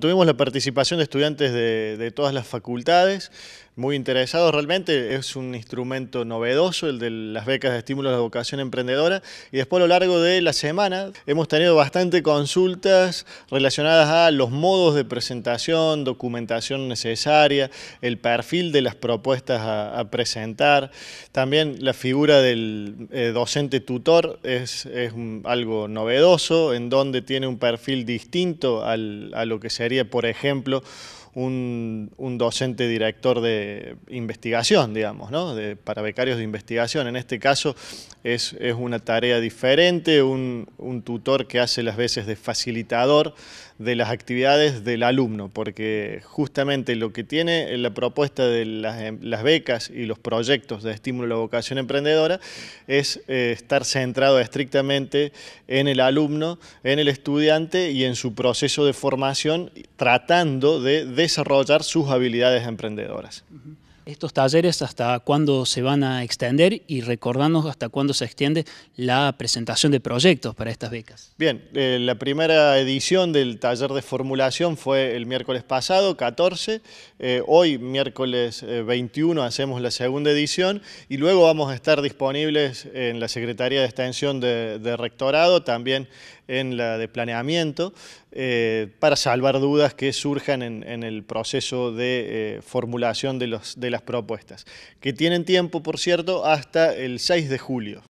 Tuvimos la participación de estudiantes de, todas las facultades, muy interesados realmente, es un instrumento novedoso el de las becas de estímulo a la vocación emprendedora y después a lo largo de la semana hemos tenido bastante consultas relacionadas a los modos de presentación, documentación necesaria, el perfil de las propuestas a, presentar, también la figura del eh, docente tutor es, es algo novedoso en donde tiene un perfil distinto a lo que sería sería, por ejemplo, un, docente director de investigación, digamos, ¿no? para becarios de investigación. En este caso es, una tarea diferente, un, tutor que hace las veces de facilitador de las actividades del alumno, porque justamente lo que tiene la propuesta de las, becas y los proyectos de estímulo a la vocación emprendedora es eh, estar centrado estrictamente en el alumno, en el estudiante y en su proceso de formación tratando de desarrollar sus habilidades emprendedoras. Estos talleres, ¿hasta cuándo se van a extender? Y recordarnos hasta cuándo se extiende la presentación de proyectos para estas becas. Bien, eh, la primera edición del taller de formulación fue el miércoles pasado, 14. Eh, hoy, miércoles 21, eh, hacemos la segunda edición y luego vamos a estar disponibles en la Secretaría de Extensión de, Rectorado, también en la de Planeamiento, para salvar dudas dudas que surjan en, el proceso de eh, formulación de las propuestas, que tienen tiempo, por cierto, hasta el 6 de julio.